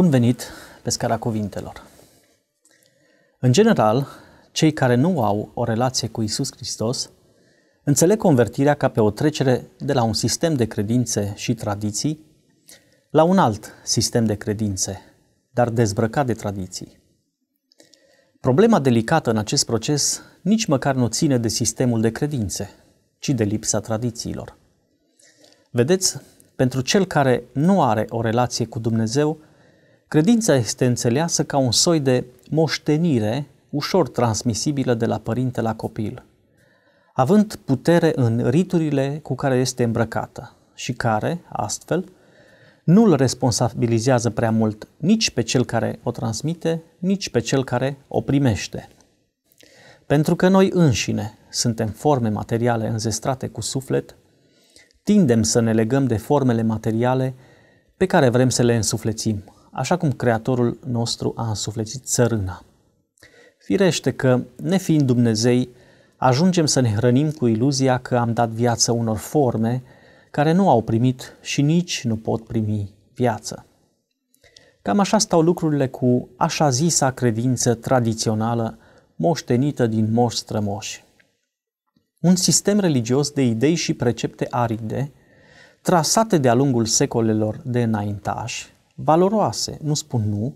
Bun venit pe scara cuvintelor! În general, cei care nu au o relație cu Isus Hristos înțeleg convertirea ca pe o trecere de la un sistem de credințe și tradiții la un alt sistem de credințe, dar dezbrăcat de tradiții. Problema delicată în acest proces nici măcar nu ține de sistemul de credințe, ci de lipsa tradițiilor. Vedeți, pentru cel care nu are o relație cu Dumnezeu, Credința este înțeleasă ca un soi de moștenire ușor transmisibilă de la părinte la copil, având putere în riturile cu care este îmbrăcată și care, astfel, nu îl responsabilizează prea mult nici pe cel care o transmite, nici pe cel care o primește. Pentru că noi înșine suntem forme materiale înzestrate cu suflet, tindem să ne legăm de formele materiale pe care vrem să le însuflețim, așa cum Creatorul nostru a însuflețit țărâna. Firește că, nefiind Dumnezei, ajungem să ne hrănim cu iluzia că am dat viață unor forme care nu au primit și nici nu pot primi viață. Cam așa stau lucrurile cu așa zisa credință tradițională moștenită din moș strămoși. Un sistem religios de idei și precepte aride, trasate de-a lungul secolelor de înaintași, valoroase. Nu spun nu,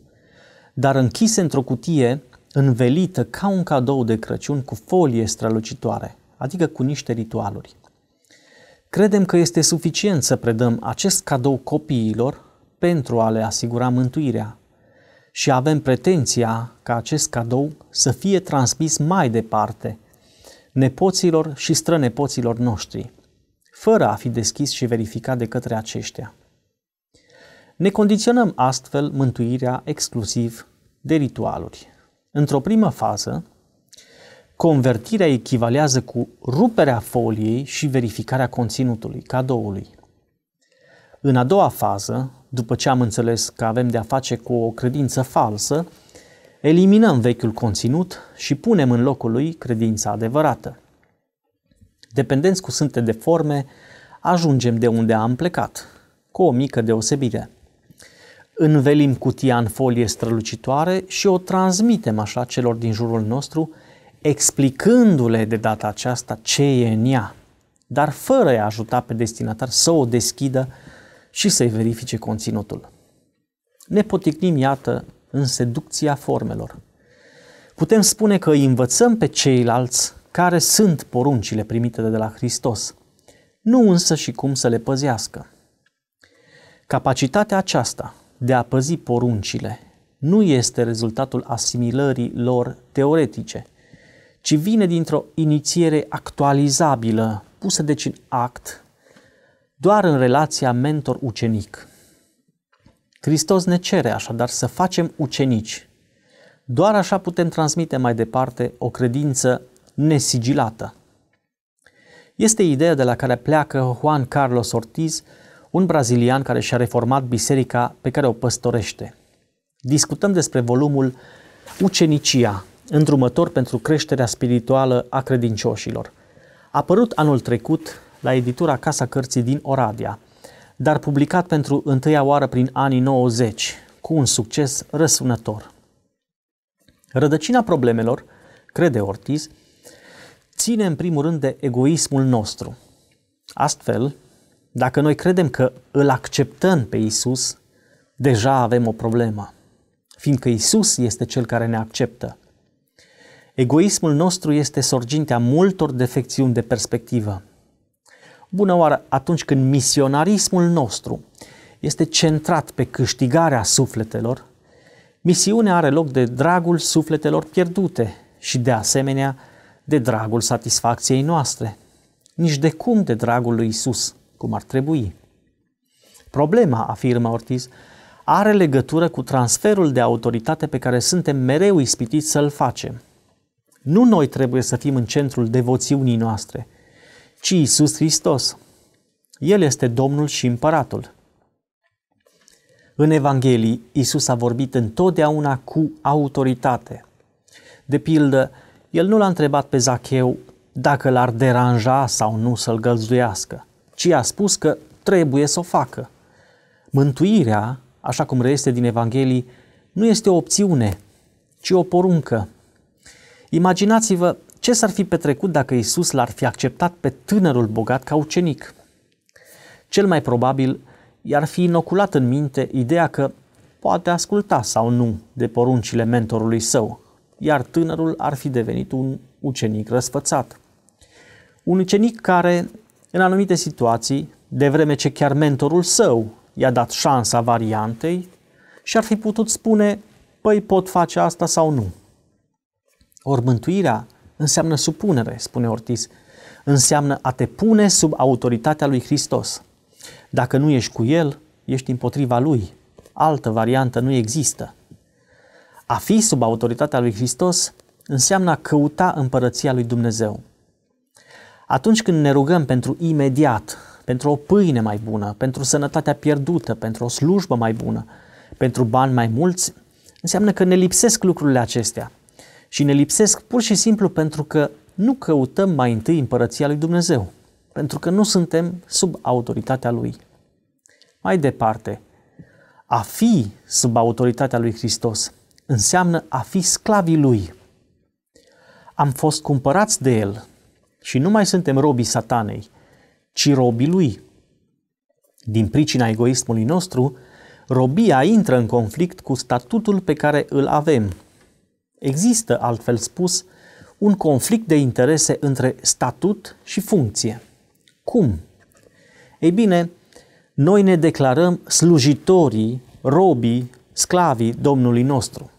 dar închise într-o cutie învelită ca un cadou de Crăciun cu folie strălucitoare, adică cu niște ritualuri. Credem că este suficient să predăm acest cadou copiilor pentru a le asigura mântuirea și avem pretenția ca acest cadou să fie transmis mai departe, nepoților și strănepoților noștri, fără a fi deschis și verificat de către aceștia. Ne condiționăm astfel mântuirea exclusiv de ritualuri. Într-o primă fază, convertirea echivalează cu ruperea foliei și verificarea conținutului, cadoului. În a doua fază, după ce am înțeles că avem de-a face cu o credință falsă, eliminăm vechiul conținut și punem în locul lui credința adevărată. Dependenți cu sânte de forme, ajungem de unde am plecat, cu o mică deosebire – învelim cutia în folie strălucitoare și o transmitem așa celor din jurul nostru, explicându-le de data aceasta ce e în ea, dar fără a ajuta pe destinatar să o deschidă și să-i verifice conținutul. Ne poticnim, iată, în seducția formelor. Putem spune că îi învățăm pe ceilalți care sunt poruncile primite de la Hristos, nu însă și cum să le păzească. Capacitatea aceasta de a păzi poruncile nu este rezultatul asimilării lor teoretice, ci vine dintr-o inițiere actualizabilă, pusă deci în act, doar în relația mentor-ucenic. Hristos ne cere așadar să facem ucenici. Doar așa putem transmite mai departe o credință nesigilată. Este ideea de la care pleacă Juan Carlos Ortiz un brazilian care și-a reformat biserica pe care o păstorește. Discutăm despre volumul Ucenicia, îndrumător pentru creșterea spirituală a credincioșilor. A apărut anul trecut la editura Casa Cărții din Oradia, dar publicat pentru întâia oară prin anii 90, cu un succes răsunător. Rădăcina problemelor, crede Ortiz, ține în primul rând de egoismul nostru. Astfel, dacă noi credem că îl acceptăm pe Isus, deja avem o problemă, fiindcă Isus este cel care ne acceptă. Egoismul nostru este sorgintea multor defecțiuni de perspectivă. Bună oară, atunci când misionarismul nostru este centrat pe câștigarea sufletelor, misiunea are loc de dragul sufletelor pierdute și de asemenea de dragul satisfacției noastre, nici de cum de dragul lui Isus cum ar trebui. Problema, afirmă Ortiz, are legătură cu transferul de autoritate pe care suntem mereu ispitiți să-l facem. Nu noi trebuie să fim în centrul devoțiunii noastre, ci Isus Hristos. El este Domnul și Împăratul. În Evanghelii, Isus a vorbit întotdeauna cu autoritate. De pildă, el nu l-a întrebat pe Zacheu dacă l-ar deranja sau nu să-l găzduiască, ci a spus că trebuie să o facă. Mântuirea, așa cum reiese din Evanghelii, nu este o opțiune, ci o poruncă. Imaginați-vă ce s-ar fi petrecut dacă Isus l-ar fi acceptat pe tânărul bogat ca ucenic. Cel mai probabil i-ar fi inoculat în minte ideea că poate asculta sau nu de poruncile mentorului său, iar tânărul ar fi devenit un ucenic răsfățat. Un ucenic care în anumite situații, de vreme ce chiar mentorul său i-a dat șansa variantei și ar fi putut spune, păi pot face asta sau nu. Ori mântuirea înseamnă supunere, spune Ortiz, înseamnă a te pune sub autoritatea lui Hristos. Dacă nu ești cu El, ești împotriva Lui. Altă variantă nu există. A fi sub autoritatea lui Hristos înseamnă a căuta împărăția lui Dumnezeu. Atunci când ne rugăm pentru imediat, pentru o pâine mai bună, pentru sănătatea pierdută, pentru o slujbă mai bună, pentru bani mai mulți, înseamnă că ne lipsesc lucrurile acestea. Și ne lipsesc pur și simplu pentru că nu căutăm mai întâi împărăția lui Dumnezeu, pentru că nu suntem sub autoritatea lui. Mai departe, a fi sub autoritatea lui Hristos înseamnă a fi sclavii lui. Am fost cumpărați de el, și nu mai suntem robii satanei, ci robii lui. Din pricina egoismului nostru, robia intră în conflict cu statutul pe care îl avem. Există, altfel spus, un conflict de interese între statut și funcție. Cum? Ei bine, noi ne declarăm slujitorii, robii, sclavii Domnului nostru.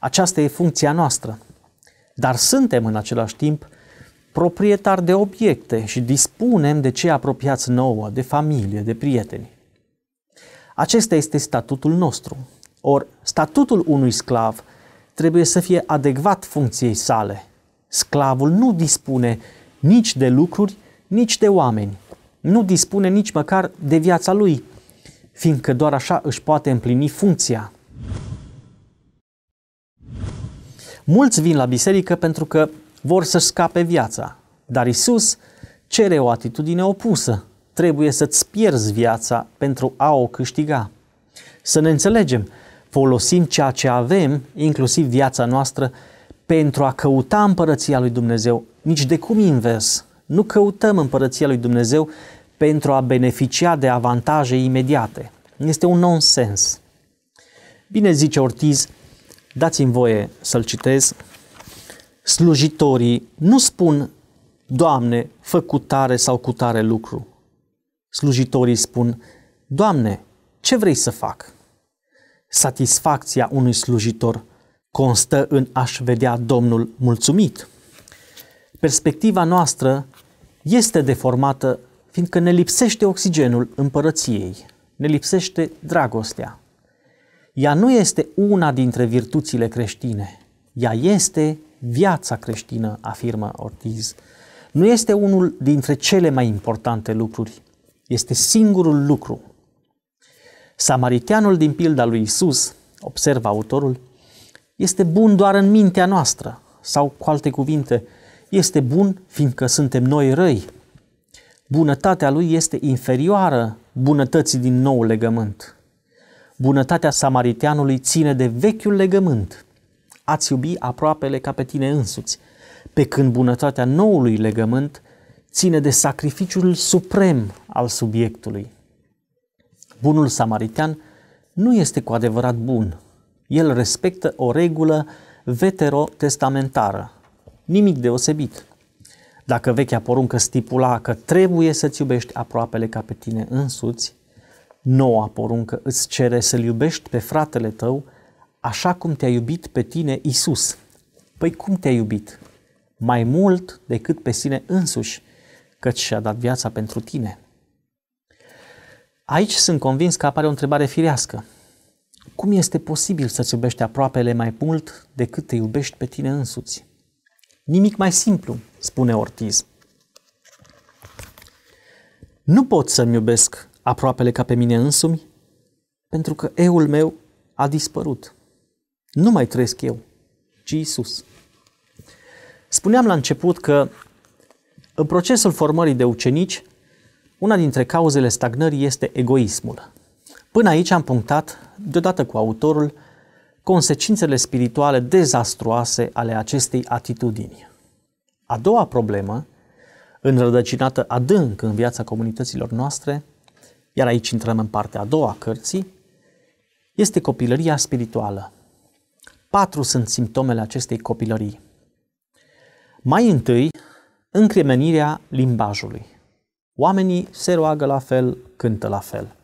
Aceasta e funcția noastră. Dar suntem în același timp proprietari de obiecte și dispunem de cei apropiați nouă, de familie, de prieteni. Acesta este statutul nostru. Or, statutul unui sclav trebuie să fie adecvat funcției sale. Sclavul nu dispune nici de lucruri, nici de oameni. Nu dispune nici măcar de viața lui, fiindcă doar așa își poate împlini funcția. Mulți vin la biserică pentru că vor să-și scape viața. Dar Isus cere o atitudine opusă. Trebuie să-ți pierzi viața pentru a o câștiga. Să ne înțelegem, folosim ceea ce avem, inclusiv viața noastră, pentru a căuta împărăția lui Dumnezeu, nici de cum invers. Nu căutăm împărăția lui Dumnezeu pentru a beneficia de avantaje imediate. Este un nonsens. Bine zice Ortiz, dați-mi voie să-l citez, slujitorii nu spun, Doamne, fă cu tare sau cu tare lucru. Slujitorii spun, Doamne, ce vrei să fac? Satisfacția unui slujitor constă în a-și vedea Domnul mulțumit. Perspectiva noastră este deformată fiindcă ne lipsește oxigenul împărăției, ne lipsește dragostea. Ea nu este una dintre virtuțile creștine, ea este Viața creștină, afirmă Ortiz, nu este unul dintre cele mai importante lucruri, este singurul lucru. Samariteanul din pilda lui Isus, observă autorul, este bun doar în mintea noastră, sau cu alte cuvinte, este bun fiindcă suntem noi răi. Bunătatea lui este inferioară bunătății din nou legământ. Bunătatea samariteanului ține de vechiul legământ ați iubi aproapele ca pe tine însuți, pe când bunătatea noului legământ ține de sacrificiul suprem al subiectului. Bunul Samaritan nu este cu adevărat bun. El respectă o regulă veterotestamentară. Nimic deosebit. Dacă vechea poruncă stipula că trebuie să-ți iubești aproapele ca pe tine însuți, noua poruncă îți cere să-l iubești pe fratele tău așa cum te-a iubit pe tine Isus. Păi cum te-a iubit? Mai mult decât pe sine însuși, căci și-a dat viața pentru tine. Aici sunt convins că apare o întrebare firească. Cum este posibil să-ți iubești aproapele mai mult decât te iubești pe tine însuți? Nimic mai simplu, spune Ortiz. Nu pot să-mi iubesc aproapele ca pe mine însumi, pentru că eul meu a dispărut. Nu mai trăiesc eu, ci Isus. Spuneam la început că în procesul formării de ucenici, una dintre cauzele stagnării este egoismul. Până aici am punctat, deodată cu autorul, consecințele spirituale dezastruoase ale acestei atitudini. A doua problemă, înrădăcinată adânc în viața comunităților noastre, iar aici intrăm în partea a doua a cărții, este copilăria spirituală. Patru sunt simptomele acestei copilării. Mai întâi, încremenirea limbajului. Oamenii se roagă la fel, cântă la fel.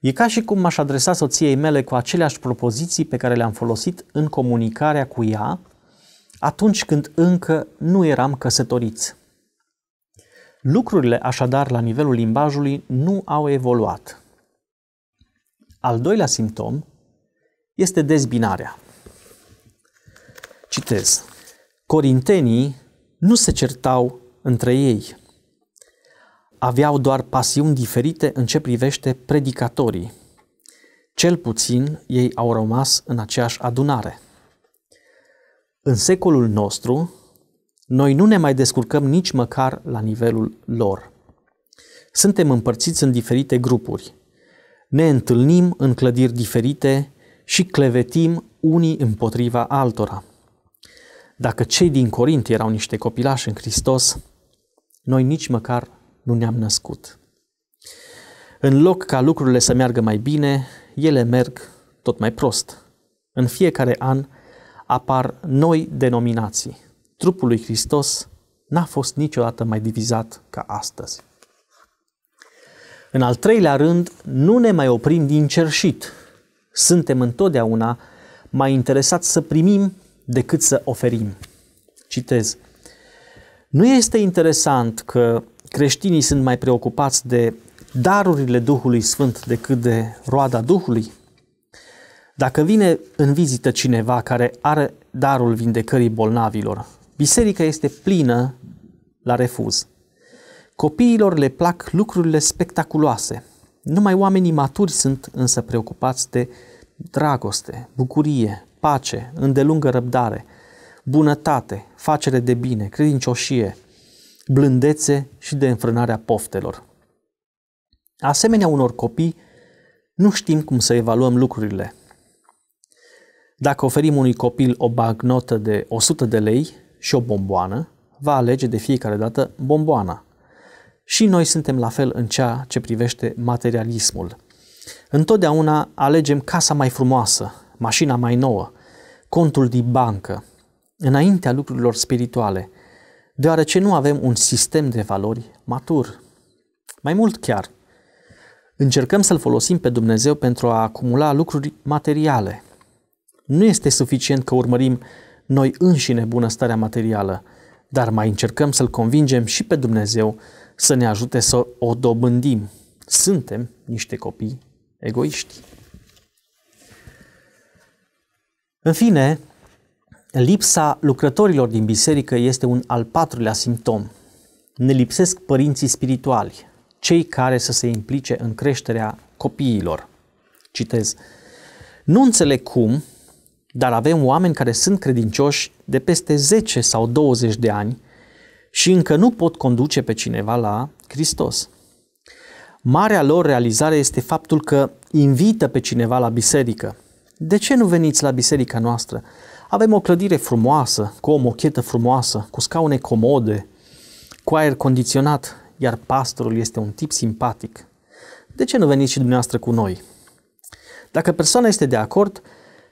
E ca și cum m-aș adresa soției mele cu aceleași propoziții pe care le-am folosit în comunicarea cu ea atunci când încă nu eram căsătoriți. Lucrurile, așadar, la nivelul limbajului nu au evoluat. Al doilea simptom este dezbinarea citez. Corintenii nu se certau între ei. Aveau doar pasiuni diferite în ce privește predicatorii. Cel puțin ei au rămas în aceeași adunare. În secolul nostru, noi nu ne mai descurcăm nici măcar la nivelul lor. Suntem împărțiți în diferite grupuri. Ne întâlnim în clădiri diferite și clevetim unii împotriva altora. Dacă cei din Corint erau niște copilași în Hristos, noi nici măcar nu ne-am născut. În loc ca lucrurile să meargă mai bine, ele merg tot mai prost. În fiecare an apar noi denominații. Trupul lui Hristos n-a fost niciodată mai divizat ca astăzi. În al treilea rând, nu ne mai oprim din cerșit. Suntem întotdeauna mai interesați să primim decât să oferim. Citez. Nu este interesant că creștinii sunt mai preocupați de darurile Duhului Sfânt decât de roada Duhului? Dacă vine în vizită cineva care are darul vindecării bolnavilor, biserica este plină la refuz. Copiilor le plac lucrurile spectaculoase. Numai oamenii maturi sunt însă preocupați de dragoste, bucurie, pace, îndelungă răbdare, bunătate, facere de bine, credincioșie, blândețe și de înfrânarea poftelor. Asemenea unor copii, nu știm cum să evaluăm lucrurile. Dacă oferim unui copil o bagnotă de 100 de lei și o bomboană, va alege de fiecare dată bomboana. Și noi suntem la fel în ceea ce privește materialismul. Întotdeauna alegem casa mai frumoasă, mașina mai nouă, contul de bancă, înaintea lucrurilor spirituale, deoarece nu avem un sistem de valori matur. Mai mult chiar, încercăm să-L folosim pe Dumnezeu pentru a acumula lucruri materiale. Nu este suficient că urmărim noi înșine bunăstarea materială, dar mai încercăm să-L convingem și pe Dumnezeu să ne ajute să o dobândim. Suntem niște copii egoiști. În fine, lipsa lucrătorilor din biserică este un al patrulea simptom. Ne lipsesc părinții spirituali, cei care să se implice în creșterea copiilor. Citez. Nu înțeleg cum, dar avem oameni care sunt credincioși de peste 10 sau 20 de ani și încă nu pot conduce pe cineva la Hristos. Marea lor realizare este faptul că invită pe cineva la biserică, de ce nu veniți la biserica noastră? Avem o clădire frumoasă, cu o mochetă frumoasă, cu scaune comode, cu aer condiționat, iar pastorul este un tip simpatic. De ce nu veniți și dumneavoastră cu noi? Dacă persoana este de acord,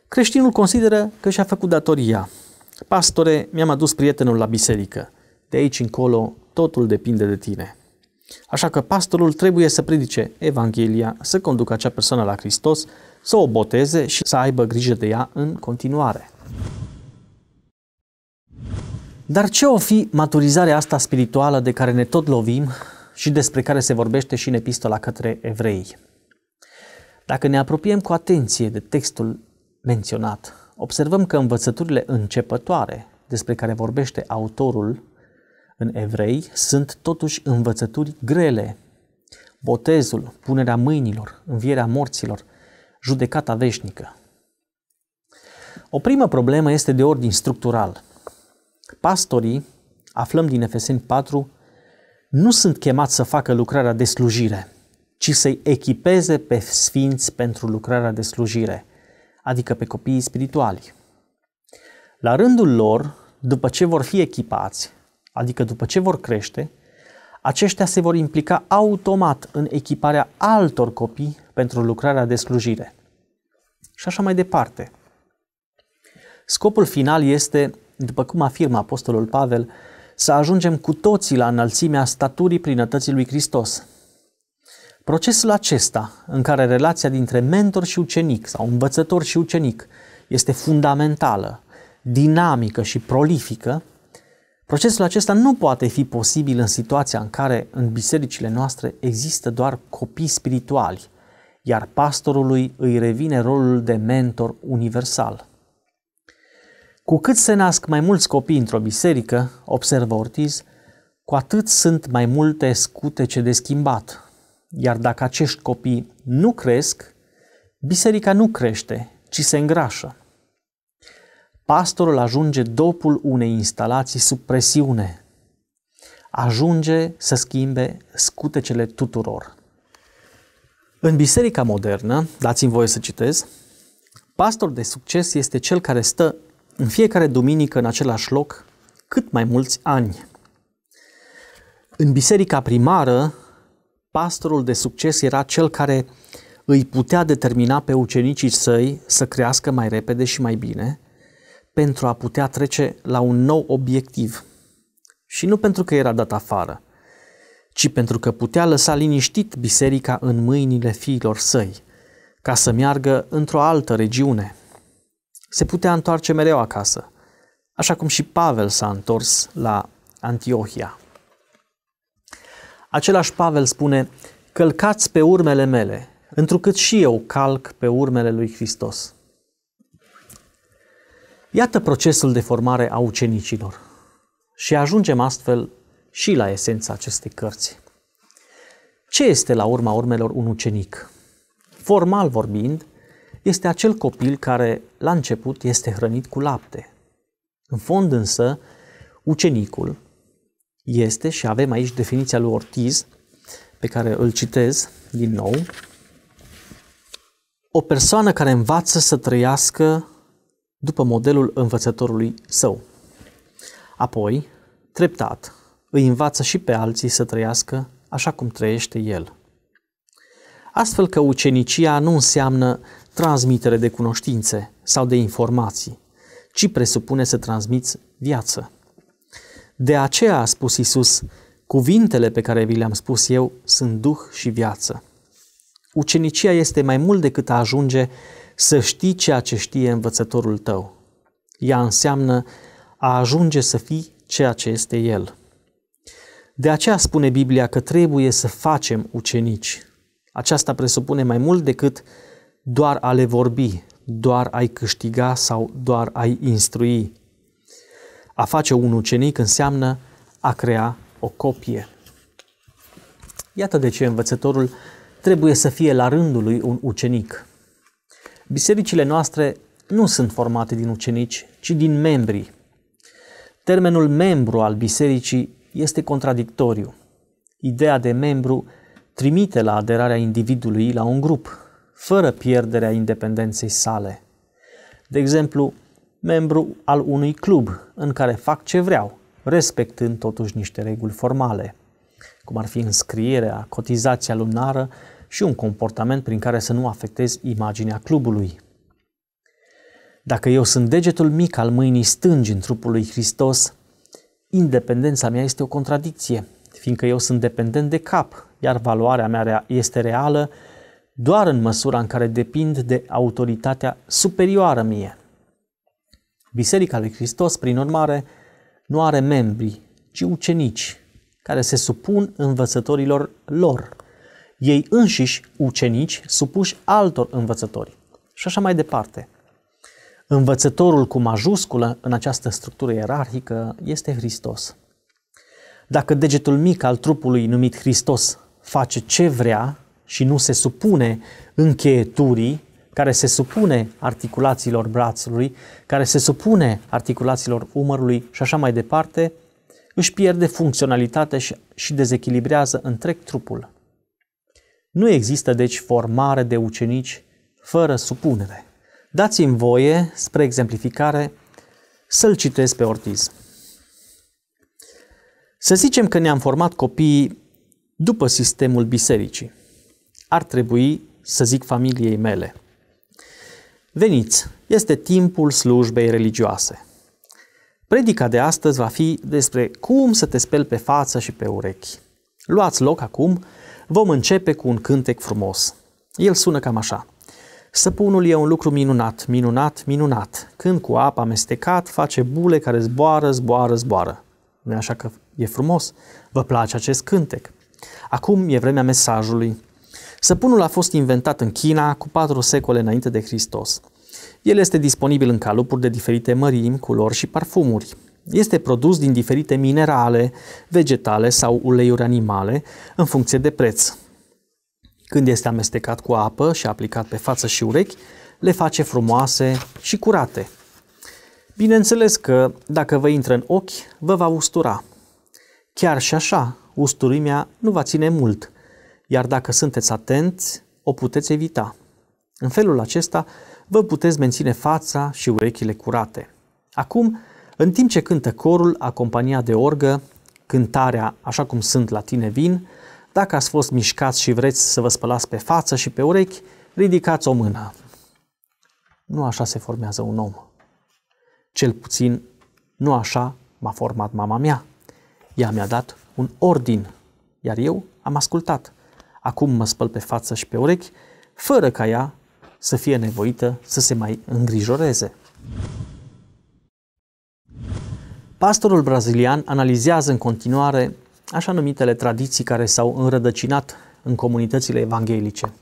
creștinul consideră că și-a făcut datoria. Pastore, mi-am adus prietenul la biserică. De aici încolo, totul depinde de tine. Așa că pastorul trebuie să predice Evanghelia, să conducă acea persoană la Hristos, să o boteze și să aibă grijă de ea în continuare. Dar ce o fi maturizarea asta spirituală de care ne tot lovim și despre care se vorbește și în epistola către evrei? Dacă ne apropiem cu atenție de textul menționat, observăm că învățăturile începătoare despre care vorbește autorul în evrei sunt totuși învățături grele. Botezul, punerea mâinilor, învierea morților, judecata veșnică. O primă problemă este de ordin structural. Pastorii, aflăm din Efeseni 4, nu sunt chemați să facă lucrarea de slujire, ci să-i echipeze pe sfinți pentru lucrarea de slujire, adică pe copiii spirituali. La rândul lor, după ce vor fi echipați, adică după ce vor crește, aceștia se vor implica automat în echiparea altor copii pentru lucrarea de slujire. Și așa mai departe. Scopul final este, după cum afirmă Apostolul Pavel, să ajungem cu toții la înălțimea staturii plinătății lui Hristos. Procesul acesta, în care relația dintre mentor și ucenic sau învățător și ucenic este fundamentală, dinamică și prolifică, Procesul acesta nu poate fi posibil în situația în care în bisericile noastre există doar copii spirituali, iar pastorului îi revine rolul de mentor universal. Cu cât se nasc mai mulți copii într-o biserică, observă Ortiz, cu atât sunt mai multe scutece de schimbat. Iar dacă acești copii nu cresc, biserica nu crește, ci se îngrașă pastorul ajunge dopul unei instalații sub presiune. Ajunge să schimbe scutecele tuturor. În biserica modernă, dați-mi voie să citez, pastor de succes este cel care stă în fiecare duminică în același loc cât mai mulți ani. În biserica primară, pastorul de succes era cel care îi putea determina pe ucenicii săi să crească mai repede și mai bine – pentru a putea trece la un nou obiectiv. Și nu pentru că era dat afară, ci pentru că putea lăsa liniștit biserica în mâinile fiilor săi, ca să meargă într-o altă regiune. Se putea întoarce mereu acasă, așa cum și Pavel s-a întors la Antiohia. Același Pavel spune, călcați pe urmele mele, întrucât și eu calc pe urmele lui Hristos. Iată procesul de formare a ucenicilor. Și ajungem astfel și la esența acestei cărți. Ce este la urma urmelor un ucenic? Formal vorbind, este acel copil care la început este hrănit cu lapte. În fond însă, ucenicul este, și avem aici definiția lui Ortiz, pe care îl citez din nou, o persoană care învață să trăiască după modelul învățătorului său. Apoi, treptat, îi învață și pe alții să trăiască așa cum trăiește el. Astfel că ucenicia nu înseamnă transmitere de cunoștințe sau de informații, ci presupune să transmiți viață. De aceea a spus Isus, cuvintele pe care vi le-am spus eu sunt duh și viață. Ucenicia este mai mult decât a ajunge să știi ceea ce știe învățătorul tău. Ea înseamnă a ajunge să fii ceea ce este el. De aceea spune Biblia că trebuie să facem ucenici. Aceasta presupune mai mult decât doar a le vorbi, doar ai câștiga sau doar ai instrui. A face un ucenic înseamnă a crea o copie. Iată de ce învățătorul trebuie să fie la rândul lui un ucenic. Bisericile noastre nu sunt formate din ucenici, ci din membri. Termenul membru al bisericii este contradictoriu. Ideea de membru trimite la aderarea individului la un grup, fără pierderea independenței sale. De exemplu, membru al unui club în care fac ce vreau, respectând totuși niște reguli formale, cum ar fi înscrierea, cotizația lunară și un comportament prin care să nu afectezi imaginea clubului. Dacă eu sunt degetul mic al mâinii stângi în trupul lui Hristos, independența mea este o contradicție, fiindcă eu sunt dependent de cap, iar valoarea mea este reală doar în măsura în care depind de autoritatea superioară mie. Biserica lui Hristos, prin urmare, nu are membri, ci ucenici, care se supun învățătorilor lor ei înșiși ucenici supuși altor învățători. Și așa mai departe. Învățătorul cu majusculă în această structură ierarhică este Hristos. Dacă degetul mic al trupului numit Hristos face ce vrea și nu se supune încheieturii, care se supune articulațiilor brațului, care se supune articulațiilor umărului și așa mai departe, își pierde funcționalitatea și, și dezechilibrează întreg trupul. Nu există deci formare de ucenici fără supunere. Dați-mi voie, spre exemplificare, să-l citesc pe Ortiz. Să zicem că ne-am format copiii după sistemul bisericii. Ar trebui să zic familiei mele. Veniți, este timpul slujbei religioase. Predica de astăzi va fi despre cum să te speli pe față și pe urechi. Luați loc acum Vom începe cu un cântec frumos. El sună cam așa. Săpunul e un lucru minunat, minunat, minunat. Când cu apa amestecat face bule care zboară, zboară, zboară. nu așa că e frumos? Vă place acest cântec? Acum e vremea mesajului. Săpunul a fost inventat în China cu patru secole înainte de Hristos. El este disponibil în calupuri de diferite mărimi, culori și parfumuri. Este produs din diferite minerale, vegetale sau uleiuri animale, în funcție de preț. Când este amestecat cu apă și aplicat pe față și urechi, le face frumoase și curate. Bineînțeles că, dacă vă intră în ochi, vă va ustura. Chiar și așa, usturimea nu va ține mult, iar dacă sunteți atenți, o puteți evita. În felul acesta, vă puteți menține fața și urechile curate. Acum, în timp ce cântă corul, acompaniat de orgă, cântarea Așa cum sunt la tine vin, dacă ați fost mișcați și vreți să vă spălați pe față și pe urechi, ridicați o mână. Nu așa se formează un om. Cel puțin nu așa m-a format mama mea. Ea mi-a dat un ordin, iar eu am ascultat. Acum mă spăl pe față și pe urechi, fără ca ea să fie nevoită să se mai îngrijoreze. Pastorul brazilian analizează în continuare așa numitele tradiții care s-au înrădăcinat în comunitățile evanghelice,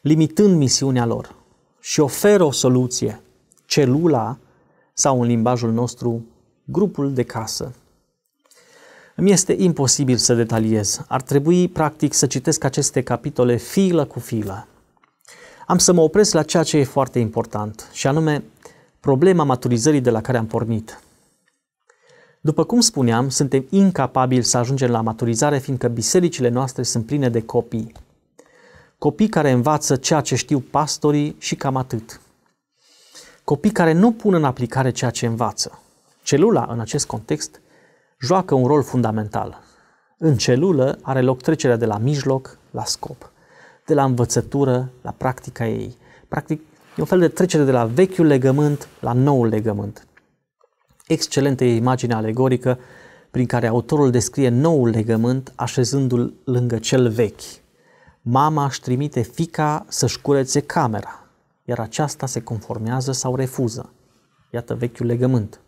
limitând misiunea lor și oferă o soluție, celula sau în limbajul nostru, grupul de casă. Îmi este imposibil să detaliez. Ar trebui, practic, să citesc aceste capitole filă cu filă. Am să mă opresc la ceea ce e foarte important, și anume problema maturizării de la care am pornit – după cum spuneam, suntem incapabili să ajungem la maturizare, fiindcă bisericile noastre sunt pline de copii. Copii care învață ceea ce știu pastorii și cam atât. Copii care nu pun în aplicare ceea ce învață. Celula, în acest context, joacă un rol fundamental. În celulă are loc trecerea de la mijloc la scop, de la învățătură la practica ei. Practic, e un fel de trecere de la vechiul legământ la noul legământ excelente imagine alegorică prin care autorul descrie noul legământ așezându-l lângă cel vechi. Mama își trimite fica să-și curețe camera, iar aceasta se conformează sau refuză. Iată vechiul legământ.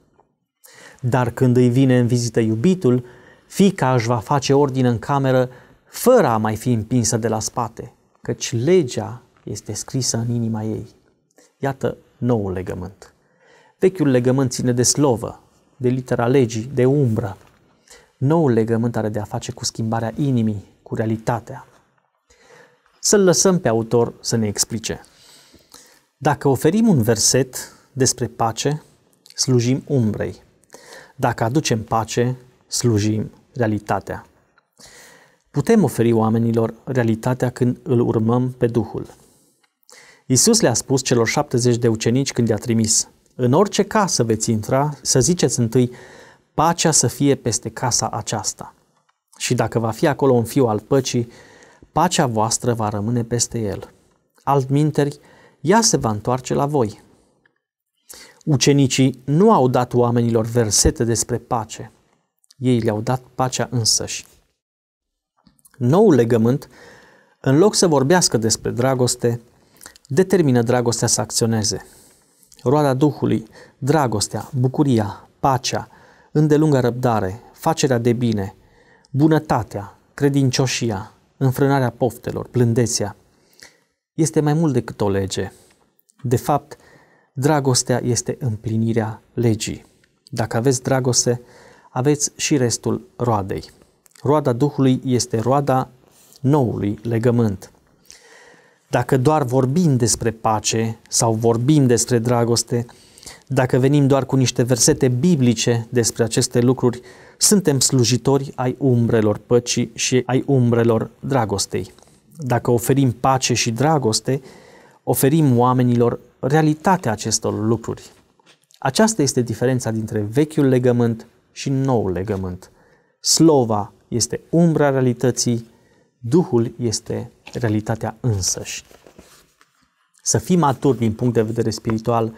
Dar când îi vine în vizită iubitul, fica își va face ordine în cameră fără a mai fi împinsă de la spate, căci legea este scrisă în inima ei. Iată noul legământ. Vechiul legământ ține de slovă, de litera legii, de umbră. Noul legământ are de a face cu schimbarea inimii, cu realitatea. Să-l lăsăm pe autor să ne explice. Dacă oferim un verset despre pace, slujim umbrei. Dacă aducem pace, slujim realitatea. Putem oferi oamenilor realitatea când îl urmăm pe Duhul. Isus le-a spus celor 70 de ucenici când i-a trimis – în orice casă veți intra, să ziceți întâi, pacea să fie peste casa aceasta. Și dacă va fi acolo un fiu al păcii, pacea voastră va rămâne peste el. Altminteri, ea se va întoarce la voi. Ucenicii nu au dat oamenilor versete despre pace. Ei le-au dat pacea însăși. Noul legământ, în loc să vorbească despre dragoste, determină dragostea să acționeze – roada Duhului, dragostea, bucuria, pacea, îndelungă răbdare, facerea de bine, bunătatea, credincioșia, înfrânarea poftelor, plândețea, este mai mult decât o lege. De fapt, dragostea este împlinirea legii. Dacă aveți dragoste, aveți și restul roadei. Roada Duhului este roada noului legământ. Dacă doar vorbim despre pace sau vorbim despre dragoste, dacă venim doar cu niște versete biblice despre aceste lucruri, suntem slujitori ai umbrelor păcii și ai umbrelor dragostei. Dacă oferim pace și dragoste, oferim oamenilor realitatea acestor lucruri. Aceasta este diferența dintre vechiul legământ și noul legământ. Slova este umbra realității, Duhul este realitatea însăși. Să fii matur din punct de vedere spiritual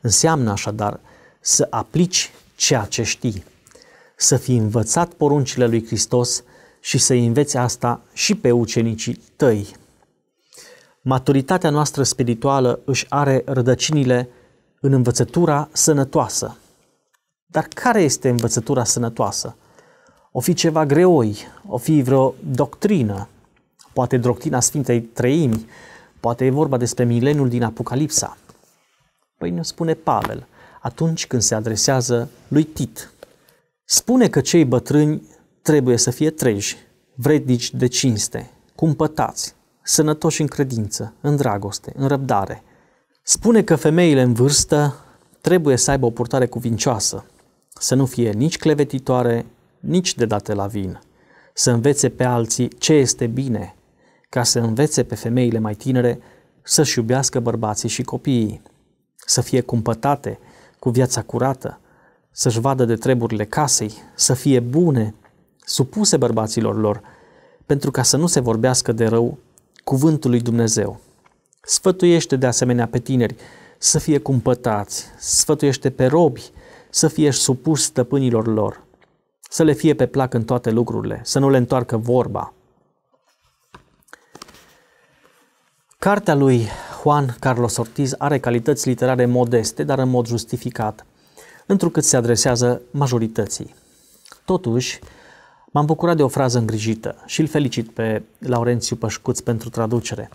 înseamnă așadar să aplici ceea ce știi, să fi învățat poruncile lui Hristos și să i înveți asta și pe ucenicii tăi. Maturitatea noastră spirituală își are rădăcinile în învățătura sănătoasă. Dar care este învățătura sănătoasă? O fi ceva greoi, o fi vreo doctrină, poate doctrina Sfintei Treimi, poate e vorba despre milenul din Apocalipsa. Păi ne spune Pavel, atunci când se adresează lui Tit, spune că cei bătrâni trebuie să fie treji, vrednici de cinste, cumpătați, sănătoși în credință, în dragoste, în răbdare. Spune că femeile în vârstă trebuie să aibă o purtare cuvincioasă, să nu fie nici clevetitoare, nici de date la vin, să învețe pe alții ce este bine, ca să învețe pe femeile mai tinere să-și iubească bărbații și copiii, să fie cumpătate cu viața curată, să-și vadă de treburile casei, să fie bune, supuse bărbaților lor, pentru ca să nu se vorbească de rău cuvântul lui Dumnezeu. Sfătuiește de asemenea pe tineri să fie cumpătați, sfătuiește pe robi să fie supuși stăpânilor lor, să le fie pe plac în toate lucrurile, să nu le întoarcă vorba, Cartea lui Juan Carlos Ortiz are calități literare modeste, dar în mod justificat, întrucât se adresează majorității. Totuși, m-am bucurat de o frază îngrijită și îl felicit pe Laurențiu Pășcuț pentru traducere.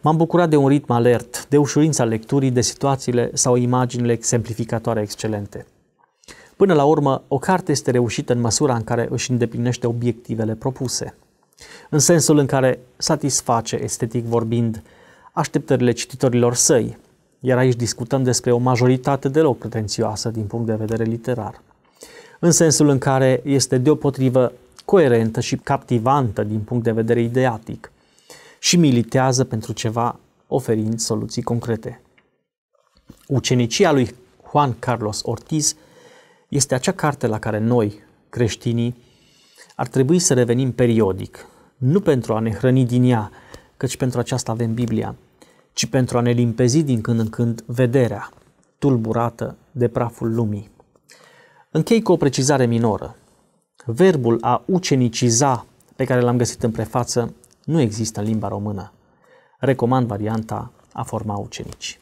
M-am bucurat de un ritm alert, de ușurința lecturii, de situațiile sau imaginile exemplificatoare excelente. Până la urmă, o carte este reușită în măsura în care își îndeplinește obiectivele propuse – în sensul în care satisface, estetic vorbind, așteptările cititorilor săi, iar aici discutăm despre o majoritate deloc pretențioasă din punct de vedere literar, în sensul în care este deopotrivă coerentă și captivantă din punct de vedere ideatic și militează pentru ceva oferind soluții concrete. Ucenicia lui Juan Carlos Ortiz este acea carte la care noi, creștinii, ar trebui să revenim periodic, nu pentru a ne hrăni din ea, căci pentru aceasta avem Biblia, ci pentru a ne limpezi din când în când vederea, tulburată de praful lumii. Închei cu o precizare minoră. Verbul a uceniciza, pe care l-am găsit în prefață, nu există în limba română. Recomand varianta a forma ucenici.